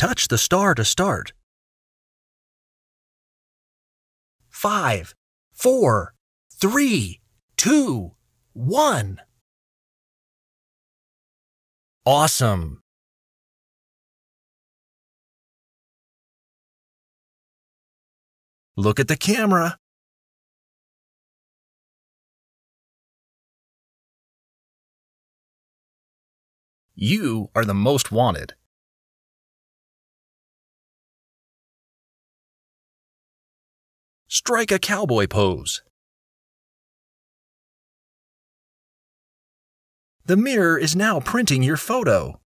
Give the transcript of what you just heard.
Touch the star to start. 5, 4, 3, 2, 1. Awesome! Look at the camera. You are the most wanted. Strike a cowboy pose. The mirror is now printing your photo.